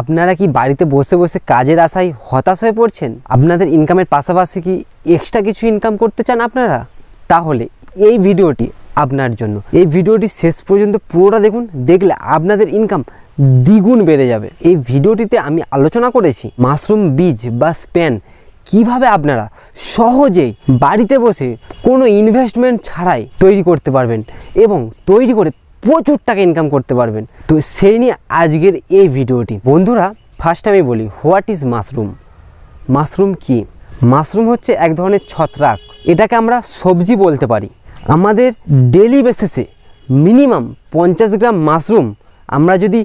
আপনারা কি বাড়িতে বসে বসে কাজের আশায় হতাশ হয়ে পড়ছেন আপনাদের ইনকামের পাশাপাশি কি এক্সট্রা কিছু ইনকাম করতে চান আপনারা তাহলে এই ভিডিওটি আপনার জন্য এই ভিডিওটি শেষ পর্যন্ত পুরোটা দেখুন দেখলে আপনাদের ইনকাম দ্বিগুণ বেড়ে যাবে এই ভিডিওটিতে আমি আলোচনা করেছি মাশরুম বীজ বা স্প্যান কিভাবে আপনারা সহজেই বাড়িতে বসে কোনো ইনভেস্টমেন্ট ছাড়াই তৈরি করতে পারবেন এবং তৈরি করে প্রচুর টাকা ইনকাম করতে পারবেন তো সেই নিয়ে আজকের এই ভিডিওটি বন্ধুরা ফার্স্ট আমি বলি হোয়াট ইজ মাশরুম মাশরুম কি মাশরুম হচ্ছে এক ধরনের ছত্রাক এটাকে আমরা সবজি বলতে পারি আমাদের ডেলি বেসিসে মিনিমাম পঞ্চাশ গ্রাম মাশরুম আমরা যদি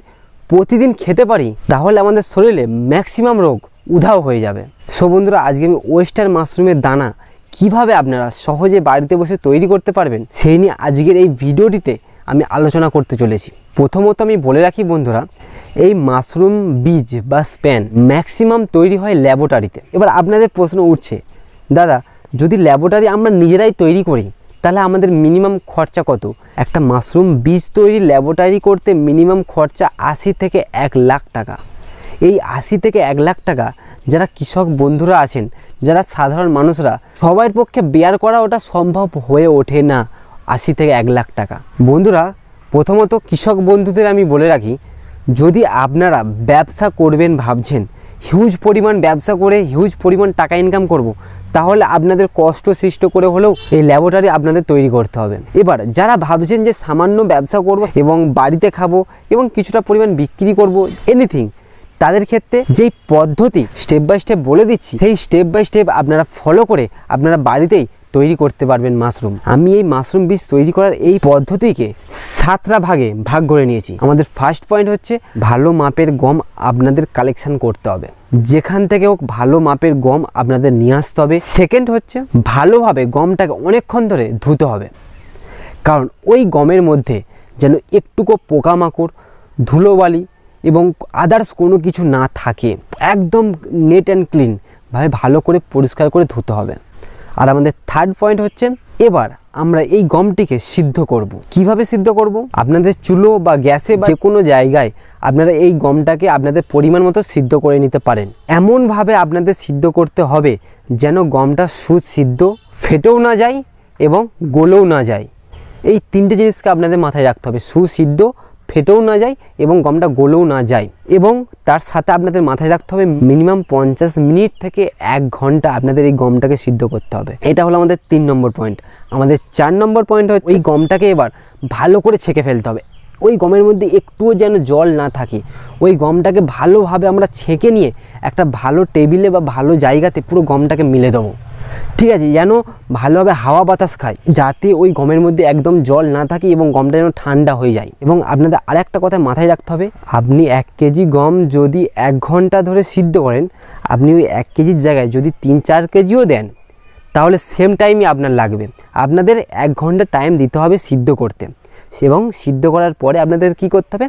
প্রতিদিন খেতে পারি তাহলে আমাদের শরীরে ম্যাক্সিমাম রোগ উধাও হয়ে যাবে সো বন্ধুরা আজকে আমি ওয়েস্টার্ন মাশরুমের দানা কিভাবে আপনারা সহজে বাড়িতে বসে তৈরি করতে পারবেন সেই নিয়ে আজকের এই ভিডিওটিতে আমি আলোচনা করতে চলেছি প্রথমত আমি বলে রাখি বন্ধুরা এই মাশরুম বীজ বা স্প্যান ম্যাক্সিমাম তৈরি হয় ল্যাবরেটরিতে এবার আপনাদের প্রশ্ন উঠছে দাদা যদি ল্যাবরেটরি আমরা নিজেরাই তৈরি করি তাহলে আমাদের মিনিমাম খরচা কত একটা মাশরুম বীজ তৈরি ল্যাবরেটরি করতে মিনিমাম খরচা আশি থেকে এক লাখ টাকা এই আশি থেকে এক লাখ টাকা যারা কৃষক বন্ধুরা আছেন যারা সাধারণ মানুষরা সবার পক্ষে বেয়ার করা ওটা সম্ভব হয়ে ওঠে না আশি থেকে এক লাখ টাকা বন্ধুরা প্রথমত কৃষক বন্ধুদের আমি বলে রাখি যদি আপনারা ব্যবসা করবেন ভাবছেন হিউজ পরিমাণ ব্যবসা করে হিউজ পরিমাণ টাকা ইনকাম করব। তাহলে আপনাদের কষ্ট সৃষ্ট করে হলেও এই ল্যাবরেটারি আপনাদের তৈরি করতে হবে এবার যারা ভাবছেন যে সামান্য ব্যবসা করব এবং বাড়িতে খাবো এবং কিছুটা পরিমাণ বিক্রি করব এনিথিং তাদের ক্ষেত্রে যেই পদ্ধতি স্টেপ বাই স্টেপ বলে দিচ্ছি সেই স্টেপ বাই স্টেপ আপনারা ফলো করে আপনারা বাড়িতেই তৈরি করতে পারবেন মাশরুম আমি এই মাশরুম বীজ তৈরি করার এই পদ্ধতিকে সাতটা ভাগে ভাগ করে নিয়েছি আমাদের ফার্স্ট পয়েন্ট হচ্ছে ভালো মাপের গম আপনাদের কালেকশন করতে হবে যেখান থেকে হোক ভালো মাপের গম আপনাদের নিয়ে আসতে হবে সেকেন্ড হচ্ছে ভালোভাবে গমটাকে অনেকক্ষণ ধরে ধুতে হবে কারণ ওই গমের মধ্যে যেন একটুকু পোকামাকড় ধুলোবালি এবং আদার্স কোনো কিছু না থাকে একদম নেট অ্যান্ড ক্লিন ভাবে ভালো করে পরিষ্কার করে ধুতে হবে আর আমাদের থার্ড পয়েন্ট হচ্ছে এবার আমরা এই গমটিকে সিদ্ধ করব। কিভাবে সিদ্ধ করব। আপনাদের চুলো বা গ্যাসে যে কোনো জায়গায় আপনারা এই গমটাকে আপনাদের পরিমাণ মতো সিদ্ধ করে নিতে পারেন এমনভাবে আপনাদের সিদ্ধ করতে হবে যেন গমটা সুসিদ্ধ ফেটেও না যায় এবং গোলেও না যায় এই তিনটে জিনিসকে আপনাদের মাথায় রাখতে হবে সুসিদ্ধ ফেটেও না যায় এবং গমটা গলেও না যায় এবং তার সাথে আপনাদের মাথায় রাখতে হবে মিনিমাম পঞ্চাশ মিনিট থেকে এক ঘন্টা আপনাদের এই গমটাকে সিদ্ধ করতে হবে এটা হলো আমাদের তিন নম্বর পয়েন্ট আমাদের চার নম্বর পয়েন্ট হচ্ছে এই গমটাকে এবার ভালো করে ছেঁকে ফেলতে হবে ওই গমের মধ্যে একটুও যেন জল না থাকে ওই গমটাকে ভালোভাবে আমরা ছেঁকে নিয়ে একটা ভালো টেবিলে বা ভালো জায়গাতে পুরো গমটাকে মিলে দেবো ঠিক আছে যেন ভালোভাবে হাওয়া বাতাস খায় যাতে ওই গমের মধ্যে একদম জল না থাকে এবং গমটা যেন ঠান্ডা হয়ে যায় এবং আপনাদের আর একটা কথা মাথায় রাখতে হবে আপনি এক কেজি গম যদি এক ঘন্টা ধরে সিদ্ধ করেন আপনি ওই এক কেজির জায়গায় যদি তিন চার কেজিও দেন তাহলে সেম টাইমই আপনার লাগবে আপনাদের এক ঘন্টা টাইম দিতে হবে সিদ্ধ করতে এবং সিদ্ধ করার পরে আপনাদের কি করতে হবে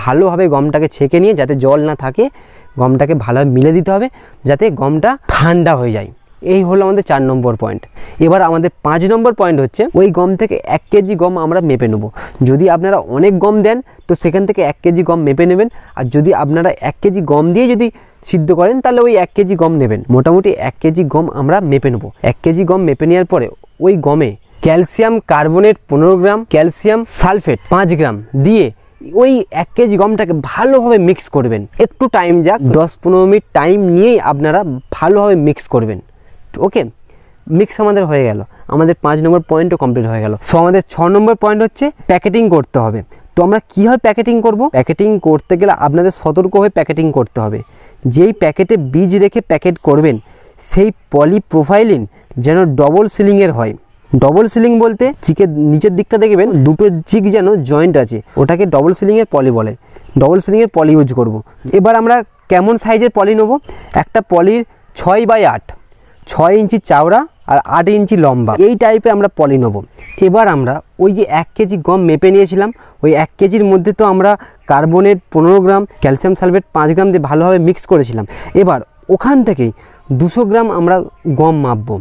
ভালোভাবে গমটাকে ছেঁকে নিয়ে যাতে জল না থাকে গমটাকে ভালোভাবে মিলে দিতে হবে যাতে গমটা ঠান্ডা হয়ে যায় এই হলো আমাদের চার নম্বর পয়েন্ট এবার আমাদের পাঁচ নম্বর পয়েন্ট হচ্ছে ওই গম থেকে এক কেজি গম আমরা মেপে নেব যদি আপনারা অনেক গম দেন তো সেখান থেকে এক কেজি গম মেপে নেবেন আর যদি আপনারা এক কেজি গম দিয়ে যদি সিদ্ধ করেন তাহলে ওই এক কেজি গম নেবেন মোটামুটি এক কেজি গম আমরা মেপে নেব এক কেজি গম মেপে নেওয়ার পরে ওই গমে ক্যালসিয়াম কার্বনেট পনেরো গ্রাম ক্যালসিয়াম সালফেট পাঁচ গ্রাম দিয়ে ওই এক কেজি গমটাকে ভালোভাবে মিক্স করবেন একটু টাইম যাক দশ পনেরো মিনিট টাইম নিয়েই আপনারা ভালোভাবে মিক্স করবেন ওকে মিক্স আমাদের হয়ে গেল আমাদের পাঁচ নম্বর পয়েন্টও কমপ্লিট হয়ে গেল সো আমাদের ছ নম্বর পয়েন্ট হচ্ছে প্যাকেটিং করতে হবে তো আমরা কীভাবে প্যাকেটিং করব প্যাকেটিং করতে গেলে আপনাদের সতর্ক হয়ে প্যাকেটিং করতে হবে যেই প্যাকেটে বীজ রেখে প্যাকেট করবেন সেই পলি প্রোফাইলিন যেন ডবল সিলিংয়ের হয় ডবল সিলিং বলতে চিকের নিচের দিকটা দেখবেন দুটো চিক যেন জয়েন্ট আছে ওটাকে ডবল সিলিংয়ের পলি বলে ডবল সিলিংয়ের পলি ইউজ করব। এবার আমরা কেমন সাইজের পলি নেবো একটা পলির ছয় বাই আট ছয় ইঞ্চি চওড়া আর আট ইঞ্চি লম্বা এই টাইপে আমরা পলি নেবো এবার আমরা ওই যে এক কেজি গম মেপে নিয়েছিলাম ওই এক কেজির মধ্যে তো আমরা কার্বনেট পনেরো গ্রাম ক্যালসিয়াম সালফেট পাঁচ গ্রাম দিয়ে ভালোভাবে মিক্স করেছিলাম এবার ওখান থেকেই দুশো গ্রাম আমরা গম মাপবো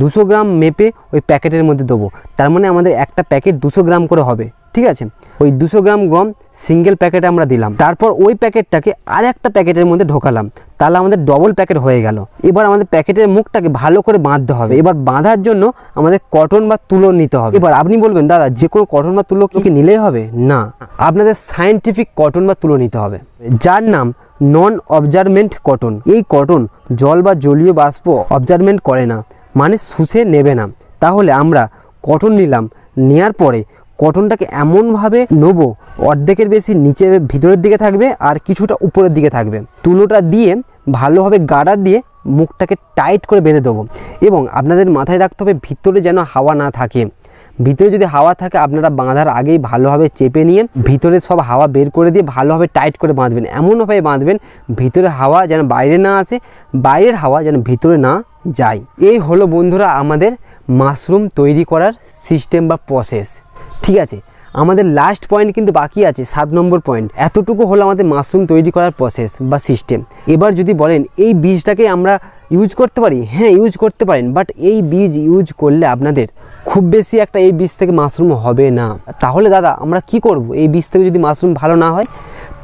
দুশো গ্রাম মেপে ওই প্যাকেটের মধ্যে দেবো তার মানে আমাদের একটা প্যাকেট দুশো গ্রাম করে হবে ঠিক আছে ওই দুশো গ্রাম গম সিঙ্গেল প্যাকেট আমরা দিলাম তারপর ওই প্যাকেটটাকে আর একটা প্যাকেটের মধ্যে ঢোকালাম তাহলে আমাদের ডবল প্যাকেট হয়ে গেল এবার আমাদের প্যাকেটের মুখটাকে ভালো করে বাঁধতে হবে এবার বাঁধার জন্য আমাদের কটন বা তুলো নিতে হবে এবার আপনি বলবেন দাদা যে কোনো কটন বা তুলো কি নিলেই হবে না আপনাদের সায়েন্টিফিক কটন বা তুলো নিতে হবে যার নাম নন অবজারমেন্ট কটন এই কটন জল বা জলীয় বাষ্প অবজারমেন্ট করে না মানে শুষে নেবে না তাহলে আমরা কটন নিলাম নেয়ার পরে কটনটাকে এমনভাবে নেবো অর্ধেকের বেশি নিচে ভিতরের দিকে থাকবে আর কিছুটা উপরের দিকে থাকবে তুলোটা দিয়ে ভালোভাবে গাড়া দিয়ে মুখটাকে টাইট করে বেঁধে দেবো এবং আপনাদের মাথায় রাখতে হবে ভিতরে যেন হাওয়া না থাকে ভিতরে যদি হাওয়া থাকে আপনারা বাঁধার আগেই ভালোভাবে চেপে নিয়ে ভিতরে সব হাওয়া বের করে দিয়ে ভালোভাবে টাইট করে বাঁধবেন এমনভাবে বাঁধবেন ভিতরে হাওয়া যেন বাইরে না আসে বাইরের হাওয়া যেন ভিতরে না যায় এই হলো বন্ধুরা আমাদের মাশরুম তৈরি করার সিস্টেম বা প্রসেস ঠিক আছে আমাদের লাস্ট পয়েন্ট কিন্তু বাকি আছে সাত নম্বর পয়েন্ট এতটুকু হলো আমাদের মাশরুম তৈরি করার প্রসেস বা সিস্টেম এবার যদি বলেন এই বীজটাকে আমরা ইউজ করতে পারি হ্যাঁ ইউজ করতে পারেন বাট এই বীজ ইউজ করলে আপনাদের খুব বেশি একটা এই বীজ থেকে মাশরুম হবে না তাহলে দাদা আমরা কি করব এই বীজ থেকে যদি মাশরুম ভালো না হয়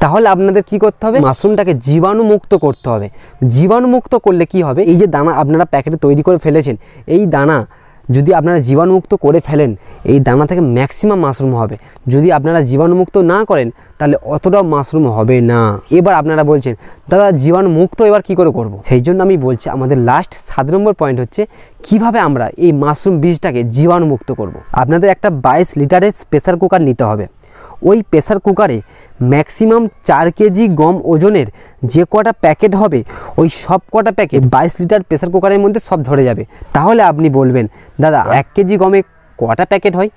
তাহলে আপনাদের কি করতে হবে মাশরুমটাকে জীবাণুমুক্ত করতে হবে জীবাণুমুক্ত করলে কি হবে এই যে দানা আপনারা প্যাকেটে তৈরি করে ফেলেছেন এই দানা যদি আপনারা জীবাণুমুক্ত করে ফেলেন এই দানা থেকে ম্যাক্সিমাম মাশরুম হবে যদি আপনারা জীবাণুমুক্ত না করেন তাহলে অতটাও মাশরুম হবে না এবার আপনারা বলছেন দাদা জীবাণুমুক্ত এবার কি করে করব। সেই জন্য আমি বলছি আমাদের লাস্ট সাত নম্বর পয়েন্ট হচ্ছে কিভাবে আমরা এই মাশরুম বীজটাকে জীবাণুমুক্ত করব। আপনাদের একটা বাইশ লিটারের প্রেসার কুকার নিতে হবে ওই প্রেসার কুকারে ম্যাক্সিমাম চার কেজি গম ওজনের যে কটা প্যাকেট হবে ওই সব কটা প্যাকেট বাইশ লিটার প্রেসার কুকারের মধ্যে সব ধরে যাবে তাহলে আপনি বলবেন দাদা হ্যাঁ। এক কেজি গমে কটা প্যাকেট হয়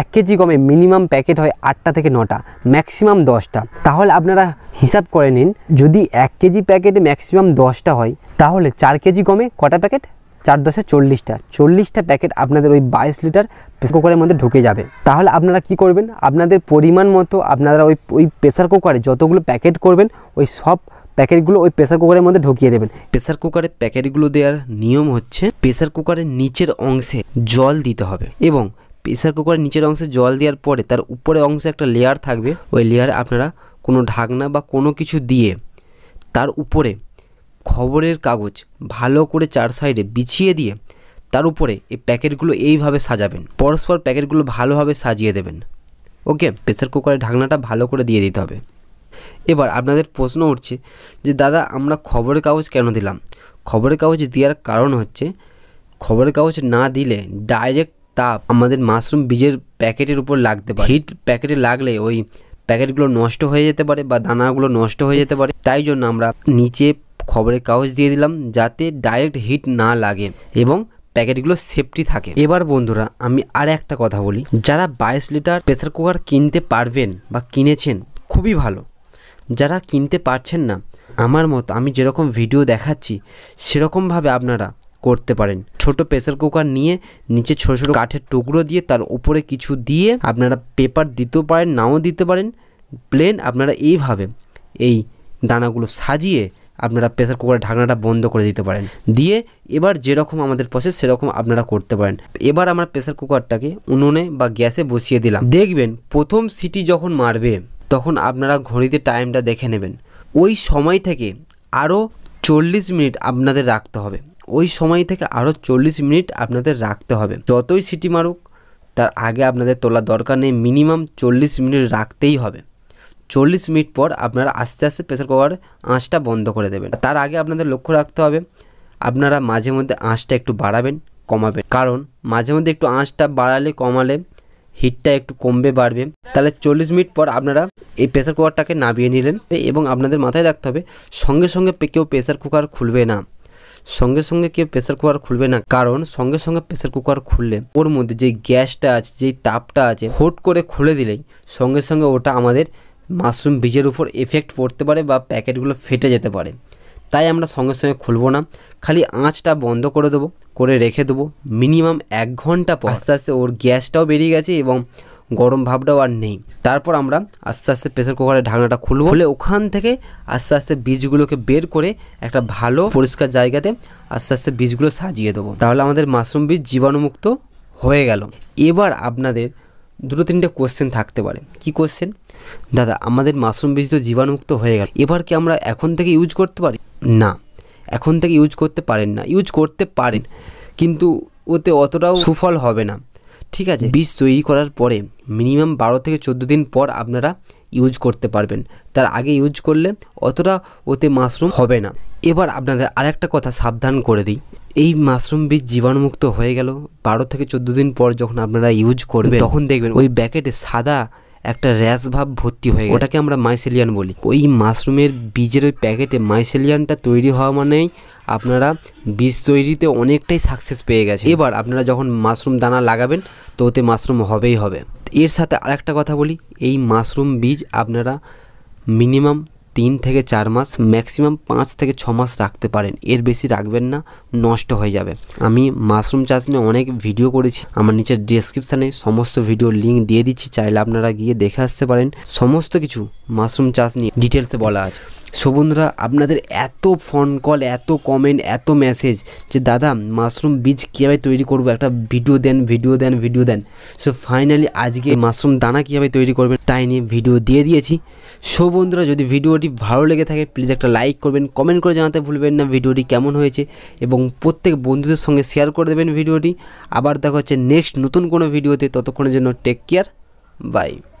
এক কেজি গমে মিনিমাম প্যাকেট হয় আটটা থেকে নটা ম্যাক্সিমাম দশটা তাহলে আপনারা হিসাব করে নিন যদি এক কেজি প্যাকেটে ম্যাক্সিমাম দশটা হয় তাহলে চার কেজি গমে কটা প্যাকেট চার দশে চল্লিশটা চল্লিশটা প্যাকেট আপনাদের ওই বাইশ লিটার প্রেসার কুকারের মধ্যে ঢুকে যাবে তাহলে আপনারা কি করবেন আপনাদের পরিমাণ মতো আপনারা ওই ওই প্রেসার কুকারে যতগুলো প্যাকেট করবেন ওই সব প্যাকেটগুলো ওই প্রেসার কুকারের মধ্যে ঢুকিয়ে দেবেন প্রেসার কুকারে প্যাকেটগুলো দেওয়ার নিয়ম হচ্ছে প্রেসার কুকারের নিচের অংশে জল দিতে হবে এবং প্রেসার কুকারের নিচের অংশে জল দেওয়ার পরে তার উপরে অংশে একটা লেয়ার থাকবে ওই লেয়ারে আপনারা কোনো ঢাকনা বা কোনো কিছু দিয়ে তার উপরে খবরের কাগজ ভালো করে চার সাইডে বিছিয়ে দিয়ে তার উপরে এই প্যাকেটগুলো এইভাবে সাজাবেন পরস্পর প্যাকেটগুলো ভালোভাবে সাজিয়ে দেবেন ওকে প্রেসার কুকারের ঢাকনাটা ভালো করে দিয়ে দিতে হবে এবার আপনাদের প্রশ্ন উঠছে যে দাদা আমরা খবরের কাগজ কেন দিলাম খবরের কাগজ দেওয়ার কারণ হচ্ছে খবরের কাগজ না দিলে ডাইরেক্ট তাপ আমাদের মাশরুম বীজের প্যাকেটের উপর লাগতে পারে হিট প্যাকেটে লাগলে ওই প্যাকেটগুলো নষ্ট হয়ে যেতে পারে বা দানাগুলো নষ্ট হয়ে যেতে পারে তাই জন্য আমরা নিচে খবরের কাগজ দিয়ে দিলাম যাতে ডাইরেক্ট হিট না লাগে এবং প্যাকেটগুলো সেফটি থাকে এবার বন্ধুরা আমি আর একটা কথা বলি যারা বাইশ লিটার প্রেসার কুকার কিনতে পারবেন বা কিনেছেন খুবই ভালো যারা কিনতে পারছেন না আমার মত আমি যেরকম ভিডিও দেখাচ্ছি সেরকমভাবে আপনারা করতে পারেন ছোট প্রেসার কুকার নিয়ে নিচে ছোটো ছোটো কাঠের টুকরো দিয়ে তার উপরে কিছু দিয়ে আপনারা পেপার দিতেও পারেন নাও দিতে পারেন প্লেন আপনারা এইভাবে এই দানাগুলো সাজিয়ে আপনারা প্রেসার কুকারের ঢাকনাটা বন্ধ করে দিতে পারেন দিয়ে এবার যেরকম আমাদের প্রসেস সেরকম আপনারা করতে পারেন এবার আমরা প্রেসার কুকারটাকে উনুনে বা গ্যাসে বসিয়ে দিলাম দেখবেন প্রথম সিটি যখন মারবে তখন আপনারা ঘড়িতে টাইমটা দেখে নেবেন ওই সময় থেকে আরও চল্লিশ মিনিট আপনাদের রাখতে হবে ওই সময় থেকে আরও চল্লিশ মিনিট আপনাদের রাখতে হবে যতই সিটি মারুক তার আগে আপনাদের তোলা দরকার নেই মিনিমাম চল্লিশ মিনিট রাখতেই হবে চল্লিশ মিনিট পর আপনারা আস্তে আস্তে প্রেসার কুকার আঁচটা বন্ধ করে দেবেন তার আগে আপনাদের লক্ষ্য রাখতে হবে আপনারা মাঝে মধ্যে আঁচটা একটু বাড়াবেন কমাবেন কারণ মাঝে মধ্যে একটু আঁচটা বাড়ালে কমালে হিটটা একটু কমবে বাড়বে তাহলে চল্লিশ মিনিট পর আপনারা এই প্রেসার কুকারটাকে নামিয়ে নিলেন এবং আপনাদের মাথায় রাখতে হবে সঙ্গে সঙ্গে কেউ প্রেসার কুকার খুলবে না সঙ্গে সঙ্গে কেউ প্রেসার কুকার খুলবে না কারণ সঙ্গে সঙ্গে প্রেসার কুকার খুললে ওর মধ্যে যে গ্যাসটা আছে যেই তাপটা আছে হোট করে খুলে দিলেই সঙ্গে সঙ্গে ওটা আমাদের মাশরুম বীজের উপর এফেক্ট পড়তে পারে বা প্যাকেটগুলো ফেটে যেতে পারে তাই আমরা সঙ্গে সঙ্গে খুলবো না খালি আঁচটা বন্ধ করে দেবো করে রেখে দেবো মিনিমাম এক ঘন্টা পর আস্তে আস্তে ওর গ্যাসটাও বেরিয়ে গেছে এবং গরম ভাবটাও আর নেই তারপর আমরা আস্তে আস্তে প্রেসার কুকারের ঢাকনাটা খুলবো হলে ওখান থেকে আস্তে আস্তে বীজগুলোকে বের করে একটা ভালো পরিষ্কার জায়গাতে আস্তে আস্তে বীজগুলো সাজিয়ে দেবো তাহলে আমাদের মাশরুম বীজ জীবাণুমুক্ত হয়ে গেল এবার আপনাদের দুটো তিনটে কোশ্চেন থাকতে পারে কি কোশ্চেন দাদা আমাদের মাশরুম বীজ তো জীবাণুমুক্ত হয়ে গেল এবার কি আমরা এখন থেকে ইউজ করতে পারি না এখন থেকে ইউজ করতে পারেন না ইউজ করতে পারেন কিন্তু ওতে অতটাও সুফল হবে না ঠিক আছে বীজ তৈরি করার পরে মিনিমাম বারো থেকে চোদ্দো দিন পর আপনারা ইউজ করতে পারবেন তার আগে ইউজ করলে অতটা ওতে মাশরুম হবে না এবার আপনাদের আরেকটা কথা সাবধান করে দিই এই মাশরুম বীজ জীবাণুমুক্ত হয়ে গেল বারো থেকে চোদ্দ দিন পর যখন আপনারা ইউজ করবেন তখন দেখবেন ওই ব্যাকেটে সাদা একটা র্যাশ ভাব ভর্তি হয়ে গেছে ওটাকে আমরা মাইসেলিয়ান বলি ওই মাশরুমের বীজের ওই প্যাকেটে মাইসেলিয়ানটা তৈরি হওয়া মানেই আপনারা বীজ তৈরিতে অনেকটাই সাকসেস পেয়ে গেছে এবার আপনারা যখন মাশরুম দানা লাগাবেন তো ওতে মাশরুম হবেই হবে এর সাথে আরেকটা কথা বলি এই মাশরুম বীজ আপনারা মিনিমাম তিন থেকে চার মাস ম্যাক্সিমাম পাঁচ থেকে ছ মাস রাখতে পারেন এর বেশি রাখবেন না নষ্ট হয়ে যাবে আমি মাশরুম চাষ নিয়ে অনেক ভিডিও করেছি আমার নিচের ডিসক্রিপশানে সমস্ত ভিডিও লিঙ্ক দিয়ে দিচ্ছি চাইলে আপনারা গিয়ে দেখে আসতে পারেন সমস্ত কিছু মাশরুম চাষ নিয়ে ডিটেলসে বলা আছে সো বন্ধুরা আপনাদের এত ফোন কল এত কমেন্ট এত মেসেজ যে দাদা মাশরুম বীজ কীভাবে তৈরি করবো একটা ভিডিও দেন ভিডিও দেন ভিডিও দেন সো ফাইনালি আজকে মাশরুম দানা কীভাবে তৈরি করবেন তাই নিয়ে ভিডিও দিয়ে দিয়েছি সো বন্ধুরা যদি ভিডিওটি ভালো লেগে থাকে প্লিজ একটা লাইক করবেন কমেন্ট করে জানাতে ভুলবেন না ভিডিওটি কেমন হয়েছে এবং প্রত্যেক বন্ধুদের সঙ্গে শেয়ার করে দেবেন ভিডিওটি আবার দেখা হচ্ছে নেক্সট নতুন কোনো ভিডিওতে ততক্ষণের জন্য টেক কেয়ার বাই